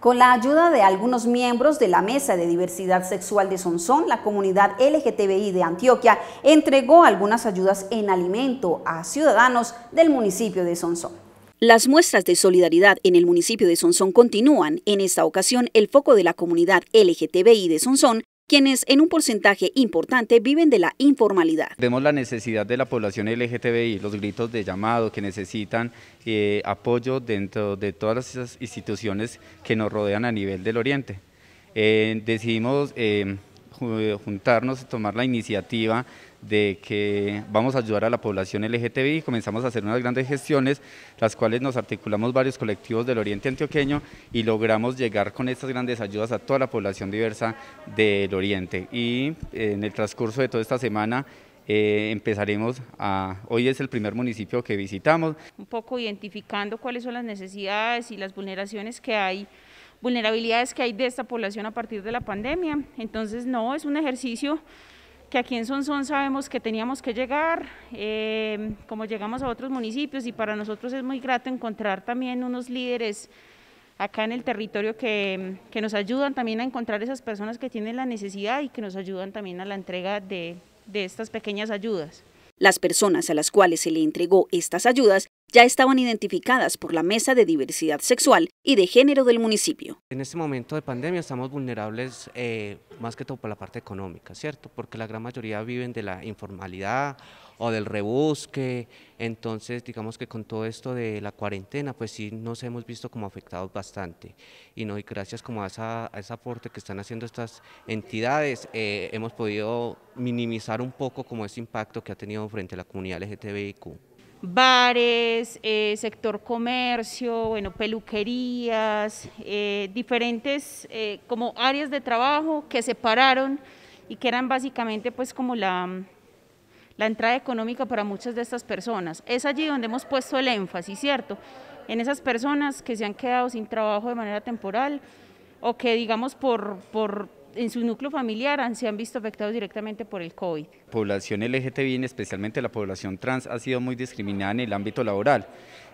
Con la ayuda de algunos miembros de la Mesa de Diversidad Sexual de Sonsón, la comunidad LGTBI de Antioquia entregó algunas ayudas en alimento a ciudadanos del municipio de Sonsón. Las muestras de solidaridad en el municipio de Sonsón continúan. En esta ocasión, el foco de la comunidad LGTBI de Sonsón quienes en un porcentaje importante viven de la informalidad. Vemos la necesidad de la población LGTBI, los gritos de llamado que necesitan eh, apoyo dentro de todas esas instituciones que nos rodean a nivel del Oriente. Eh, decidimos eh, eh, juntarnos, y tomar la iniciativa de que vamos a ayudar a la población LGTBI y comenzamos a hacer unas grandes gestiones, las cuales nos articulamos varios colectivos del Oriente Antioqueño y logramos llegar con estas grandes ayudas a toda la población diversa del Oriente. Y eh, en el transcurso de toda esta semana eh, empezaremos a, hoy es el primer municipio que visitamos. Un poco identificando cuáles son las necesidades y las vulneraciones que hay vulnerabilidades que hay de esta población a partir de la pandemia. Entonces, no, es un ejercicio que aquí en Sonsón sabemos que teníamos que llegar, eh, como llegamos a otros municipios, y para nosotros es muy grato encontrar también unos líderes acá en el territorio que, que, nos ayudan también a encontrar esas personas que tienen la necesidad y que nos ayudan también a la entrega de, de estas pequeñas ayudas. Las personas a las cuales se le entregó estas ayudas ya estaban identificadas por la Mesa de Diversidad Sexual y de Género del municipio. En este momento de pandemia estamos vulnerables eh, más que todo por la parte económica, ¿cierto? Porque la gran mayoría viven de la informalidad o del rebusque, entonces digamos que con todo esto de la cuarentena, pues sí nos hemos visto como afectados bastante y, no, gracias como a, ese aporte que están haciendo estas entidades, eh, hemos podido minimizar un poco como ese impacto que ha tenido frente a la comunidad LGTBIQ bares, eh, sector comercio, bueno, peluquerías, eh, diferentes eh, como áreas de trabajo que se pararon y que eran básicamente pues como la, la entrada económica para muchas de estas personas. Es allí donde hemos puesto el énfasis, ¿cierto? En esas personas que se han quedado sin trabajo de manera temporal o que digamos por, por en su núcleo familiar han, se han visto afectados directamente por el COVID. La población LGTBI, especialmente la población trans, ha sido muy discriminada en el ámbito laboral.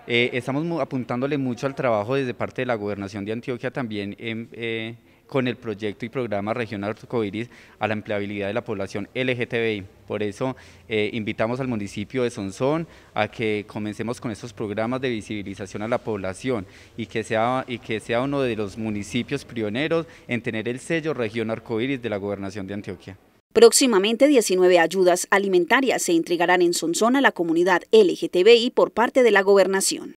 Eh, estamos apuntándole mucho al trabajo desde parte de la Gobernación de Antioquia también en, eh, con el proyecto y programa regional Arcoiris a la empleabilidad de la población LGTBI. Por eso eh, invitamos al municipio de Sonsón a que comencemos con estos programas de visibilización a la población y que sea, y que sea uno de los municipios pioneros en tener el sello Región Arcoiris de la Gobernación de Antioquia. Próximamente 19 ayudas alimentarias se entregarán en Sonsón a la comunidad LGTBI por parte de la gobernación.